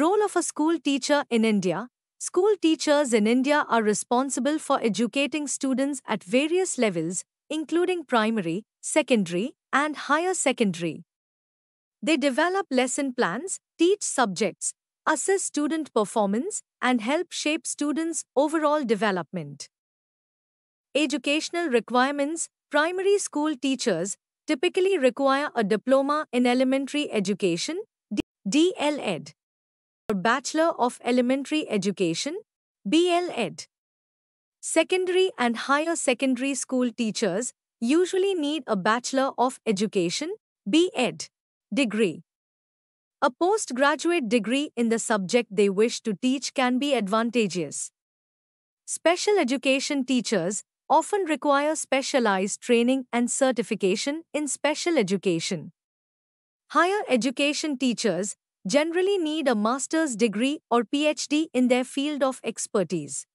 Role of a school teacher in India School teachers in India are responsible for educating students at various levels, including primary, secondary, and higher secondary. They develop lesson plans, teach subjects, assess student performance, and help shape students' overall development. Educational requirements Primary school teachers typically require a diploma in elementary education, DLED Bachelor of Elementary Education, (B.L.Ed). Secondary and higher secondary school teachers usually need a Bachelor of Education, B.Ed. degree. A postgraduate degree in the subject they wish to teach can be advantageous. Special education teachers often require specialized training and certification in special education. Higher education teachers generally need a master's degree or PhD in their field of expertise.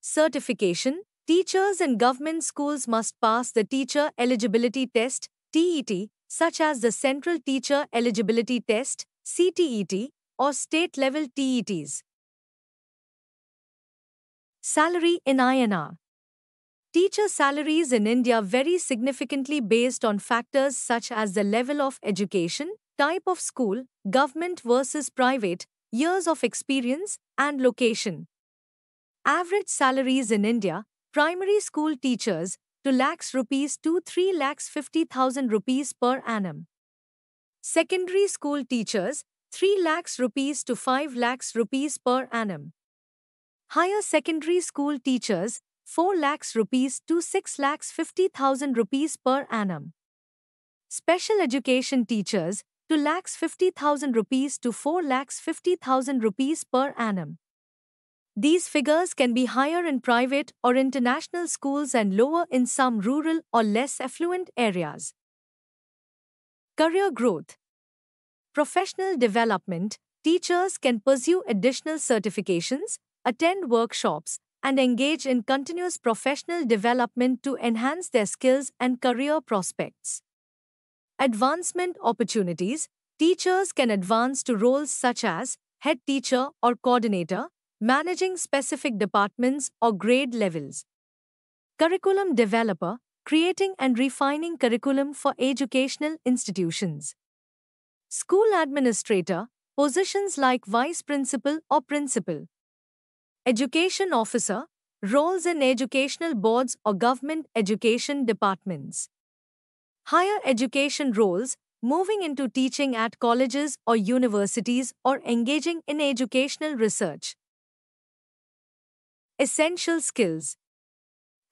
Certification Teachers and government schools must pass the Teacher Eligibility Test, TET, such as the Central Teacher Eligibility Test, CTET, or state level TETs. Salary in INR Teacher salaries in India vary significantly based on factors such as the level of education, type of school, government versus private, years of experience, and location. Average salaries in India, primary school teachers, 2 lakhs rupees to 3 lakhs 50,000 rupees per annum. Secondary school teachers, 3 lakhs rupees to 5 lakhs rupees per annum. Higher secondary school teachers, 4 lakhs rupees to 6 lakhs 50,000 rupees per annum. Special education teachers, to lakhs 50,000 rupees to 4 lakhs 50,000 rupees per annum. These figures can be higher in private or international schools and lower in some rural or less affluent areas. Career growth. Professional development. Teachers can pursue additional certifications, attend workshops, and engage in continuous professional development to enhance their skills and career prospects. Advancement opportunities Teachers can advance to roles such as head teacher or coordinator, managing specific departments or grade levels. Curriculum developer creating and refining curriculum for educational institutions. School administrator positions like vice principal or principal. Education officer roles in educational boards or government education departments higher education roles, moving into teaching at colleges or universities or engaging in educational research. Essential skills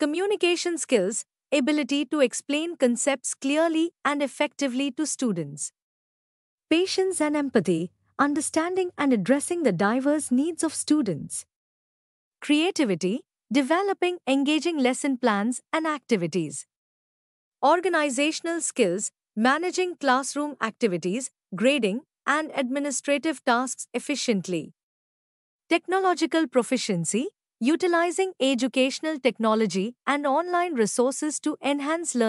Communication skills, ability to explain concepts clearly and effectively to students. Patience and empathy, understanding and addressing the diverse needs of students. Creativity, developing engaging lesson plans and activities organizational skills, managing classroom activities, grading, and administrative tasks efficiently. Technological proficiency, utilizing educational technology and online resources to enhance learning.